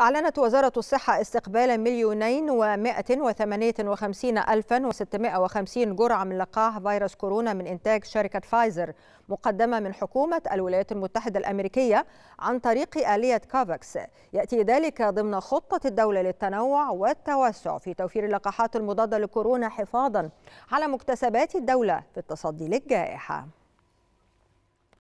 أعلنت وزارة الصحة استقبال مليونين ومائة وثمانية وخمسين ألفا وستمائة وخمسين جرعة من لقاح فيروس كورونا من إنتاج شركة فايزر مقدمة من حكومة الولايات المتحدة الأمريكية عن طريق آلية كافاكس يأتي ذلك ضمن خطة الدولة للتنوع والتوسع في توفير اللقاحات المضادة لكورونا حفاظا على مكتسبات الدولة في التصدي للجائحة